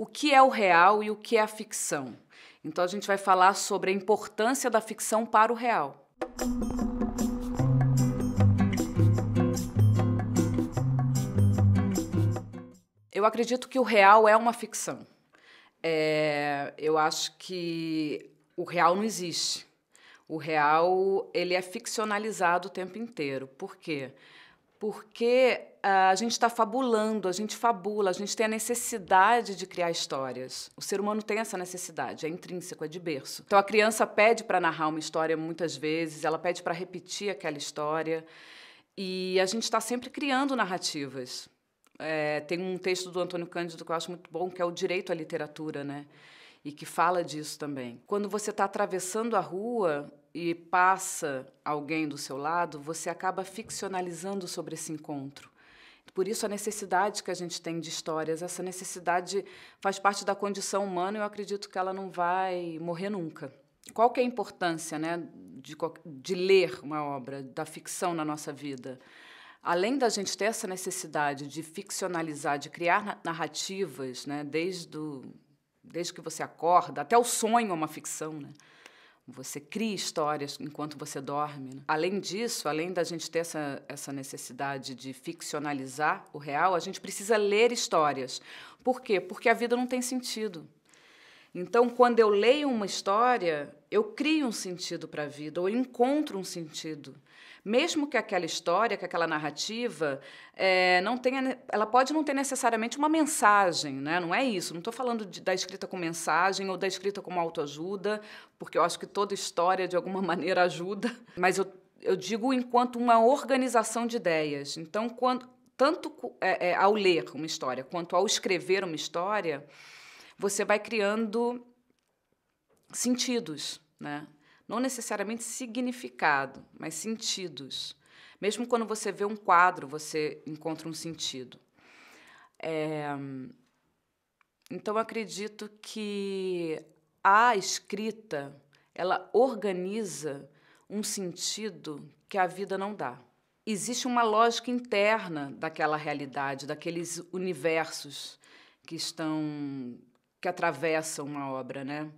o que é o real e o que é a ficção. Então a gente vai falar sobre a importância da ficção para o real. Eu acredito que o real é uma ficção. É, eu acho que o real não existe. O real ele é ficcionalizado o tempo inteiro. Por quê? Porque porque ah, a gente está fabulando, a gente fabula, a gente tem a necessidade de criar histórias. O ser humano tem essa necessidade, é intrínseco, é de berço. Então a criança pede para narrar uma história muitas vezes, ela pede para repetir aquela história. E a gente está sempre criando narrativas. É, tem um texto do Antônio Cândido que eu acho muito bom, que é o direito à literatura, né? E que fala disso também. Quando você está atravessando a rua, e passa alguém do seu lado, você acaba ficcionalizando sobre esse encontro. Por isso a necessidade que a gente tem de histórias, essa necessidade faz parte da condição humana e eu acredito que ela não vai morrer nunca. Qual que é a importância né, de, de ler uma obra da ficção na nossa vida? Além da gente ter essa necessidade de ficcionalizar, de criar narrativas, né, desde, do, desde que você acorda, até o sonho é uma ficção, né? Você cria histórias enquanto você dorme. Né? Além disso, além da gente ter essa, essa necessidade de ficcionalizar o real, a gente precisa ler histórias. Por quê? Porque a vida não tem sentido. Então, quando eu leio uma história, eu crio um sentido para a vida, ou encontro um sentido. Mesmo que aquela história, que aquela narrativa, é, não tenha, ela pode não ter necessariamente uma mensagem, né? não é isso. Não estou falando de, da escrita com mensagem ou da escrita como autoajuda, porque eu acho que toda história, de alguma maneira, ajuda. Mas eu, eu digo enquanto uma organização de ideias. Então, quando, tanto é, é, ao ler uma história quanto ao escrever uma história, você vai criando sentidos, né? não necessariamente significado, mas sentidos. Mesmo quando você vê um quadro, você encontra um sentido. É... Então, acredito que a escrita ela organiza um sentido que a vida não dá. Existe uma lógica interna daquela realidade, daqueles universos que estão que atravessa uma obra, né?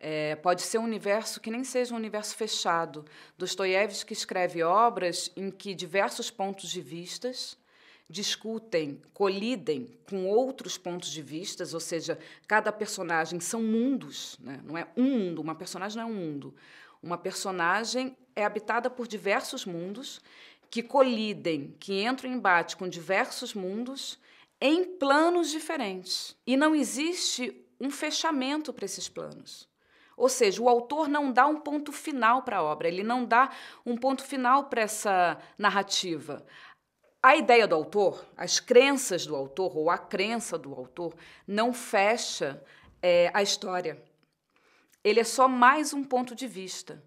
É, pode ser um universo que nem seja um universo fechado. Dostoiévski escreve obras em que diversos pontos de vistas discutem, colidem com outros pontos de vistas, ou seja, cada personagem são mundos, né? não é um mundo, uma personagem não é um mundo. Uma personagem é habitada por diversos mundos que colidem, que entram em embate com diversos mundos em planos diferentes. E não existe um fechamento para esses planos. Ou seja, o autor não dá um ponto final para a obra, ele não dá um ponto final para essa narrativa. A ideia do autor, as crenças do autor ou a crença do autor não fecha é, a história. Ele é só mais um ponto de vista.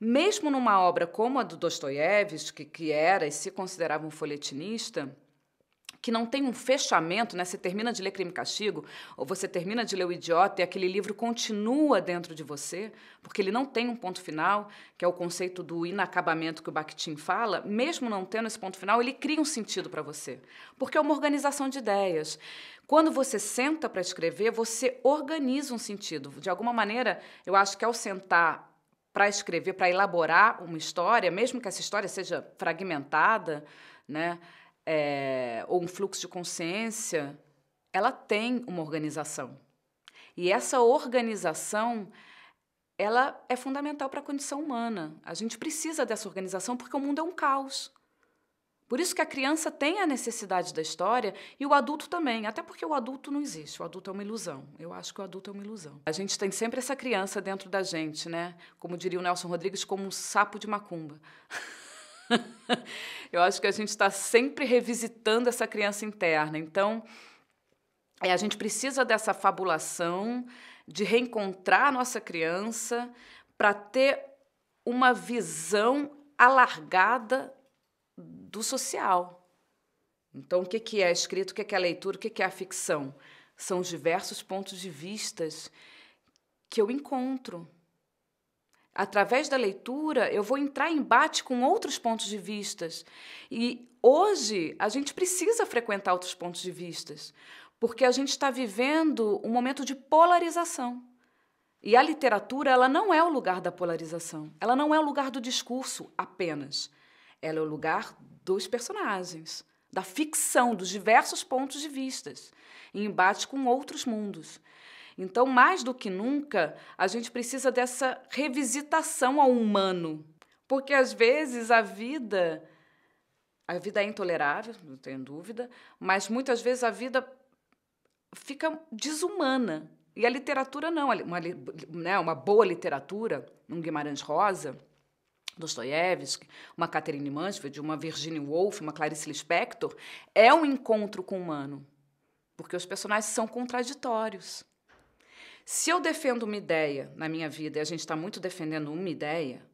Mesmo numa obra como a do Dostoiévski, que era e se considerava um folhetinista, que não tem um fechamento, né? Você termina de ler Crime e Castigo, ou você termina de ler O Idiota, e aquele livro continua dentro de você, porque ele não tem um ponto final, que é o conceito do inacabamento que o Bakhtin fala, mesmo não tendo esse ponto final, ele cria um sentido para você, porque é uma organização de ideias. Quando você senta para escrever, você organiza um sentido. De alguma maneira, eu acho que ao sentar para escrever, para elaborar uma história, mesmo que essa história seja fragmentada, né? é, ou um fluxo de consciência, ela tem uma organização. E essa organização ela é fundamental para a condição humana. A gente precisa dessa organização porque o mundo é um caos. Por isso que a criança tem a necessidade da história e o adulto também, até porque o adulto não existe, o adulto é uma ilusão. Eu acho que o adulto é uma ilusão. A gente tem sempre essa criança dentro da gente, né? Como diria o Nelson Rodrigues, como um sapo de macumba. eu acho que a gente está sempre revisitando essa criança interna. Então, é, a gente precisa dessa fabulação, de reencontrar a nossa criança para ter uma visão alargada do social. Então, o que é escrito, o que é a leitura, o que é a ficção? São os diversos pontos de vistas que eu encontro através da leitura, eu vou entrar em embate com outros pontos de vistas. E hoje a gente precisa frequentar outros pontos de vistas, porque a gente está vivendo um momento de polarização. E a literatura, ela não é o lugar da polarização. Ela não é o lugar do discurso apenas. Ela é o lugar dos personagens, da ficção, dos diversos pontos de vistas, em embate com outros mundos. Então, mais do que nunca, a gente precisa dessa revisitação ao humano, porque às vezes a vida a vida é intolerável, não tenho dúvida, mas muitas vezes a vida fica desumana. E a literatura não, uma, né, uma boa literatura, um Guimarães Rosa, Dostoiévski, uma Catherine Mansfield, uma Virginia Woolf, uma Clarice Lispector, é um encontro com o humano, porque os personagens são contraditórios. Se eu defendo uma ideia na minha vida e a gente está muito defendendo uma ideia,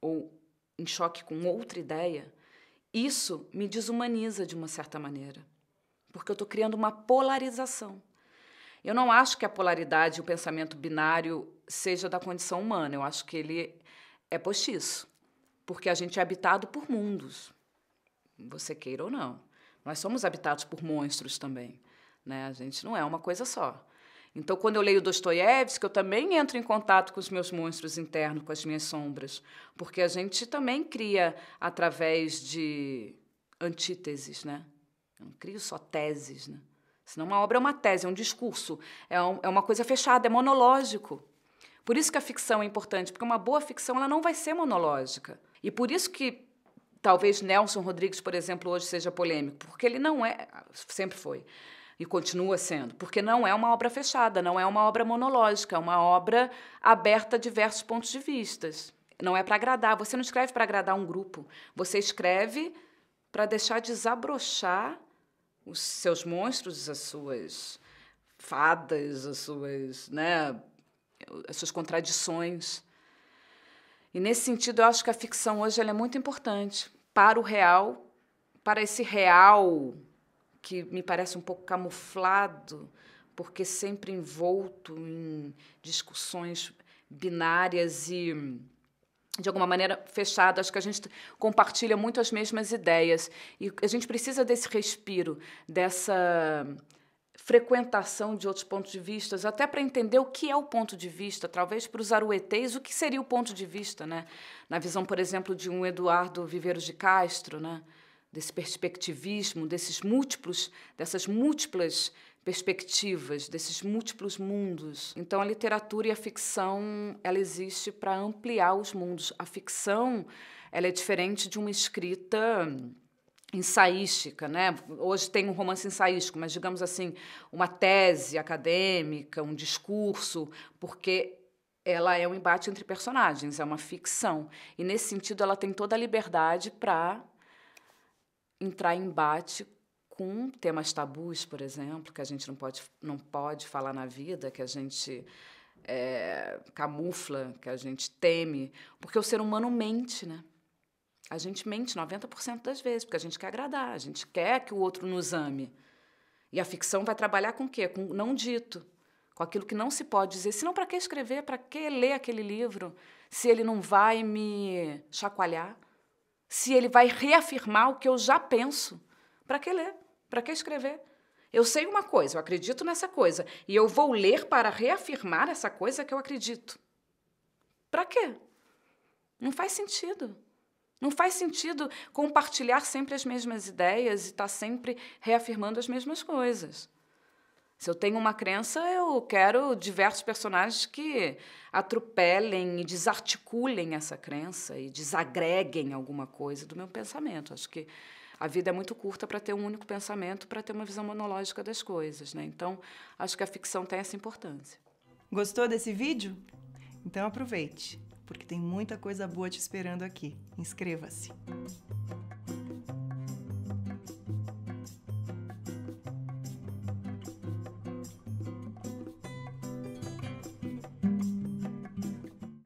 ou em choque com outra ideia, isso me desumaniza de uma certa maneira, porque eu estou criando uma polarização. Eu não acho que a polaridade, o pensamento binário, seja da condição humana, eu acho que ele é postiço, porque a gente é habitado por mundos, você queira ou não. Nós somos habitados por monstros também, né? a gente não é uma coisa só. Então, quando eu leio Dostoiévski, eu também entro em contato com os meus monstros internos, com as minhas sombras, porque a gente também cria através de antíteses, né? Eu não crio só teses, né? Senão uma obra é uma tese, é um discurso, é, um, é uma coisa fechada, é monológico. Por isso que a ficção é importante, porque uma boa ficção ela não vai ser monológica. E por isso que talvez Nelson Rodrigues, por exemplo, hoje seja polêmico, porque ele não é, sempre foi e continua sendo, porque não é uma obra fechada, não é uma obra monológica, é uma obra aberta a diversos pontos de vistas. Não é para agradar, você não escreve para agradar um grupo, você escreve para deixar desabrochar os seus monstros, as suas fadas, as suas, né, as suas contradições. E nesse sentido, eu acho que a ficção hoje é muito importante para o real, para esse real que me parece um pouco camuflado, porque sempre envolto em discussões binárias e de alguma maneira fechado. Acho que a gente compartilha muito as mesmas ideias e a gente precisa desse respiro, dessa frequentação de outros pontos de vista, até para entender o que é o ponto de vista, talvez para os aruetês, o que seria o ponto de vista, né? Na visão, por exemplo, de um Eduardo Viveiros de Castro, né? desse perspectivismo, desses múltiplos, dessas múltiplas perspectivas, desses múltiplos mundos. Então a literatura e a ficção, ela existe para ampliar os mundos. A ficção, ela é diferente de uma escrita ensaística, né? Hoje tem um romance ensaístico, mas digamos assim, uma tese acadêmica, um discurso, porque ela é um embate entre personagens, é uma ficção. E nesse sentido ela tem toda a liberdade para entrar em embate com temas tabus, por exemplo, que a gente não pode, não pode falar na vida, que a gente é, camufla, que a gente teme, porque o ser humano mente, né? A gente mente 90% das vezes, porque a gente quer agradar, a gente quer que o outro nos ame. E a ficção vai trabalhar com o quê? Com o não dito, com aquilo que não se pode dizer. Senão, para que escrever? Para que ler aquele livro? Se ele não vai me chacoalhar? se ele vai reafirmar o que eu já penso. Para que ler? Para que escrever? Eu sei uma coisa, eu acredito nessa coisa, e eu vou ler para reafirmar essa coisa que eu acredito. Para quê? Não faz sentido. Não faz sentido compartilhar sempre as mesmas ideias e estar tá sempre reafirmando as mesmas coisas. Se eu tenho uma crença, eu quero diversos personagens que atropelem e desarticulem essa crença e desagreguem alguma coisa do meu pensamento. Acho que a vida é muito curta para ter um único pensamento, para ter uma visão monológica das coisas, né? Então, acho que a ficção tem essa importância. Gostou desse vídeo? Então aproveite, porque tem muita coisa boa te esperando aqui. Inscreva-se.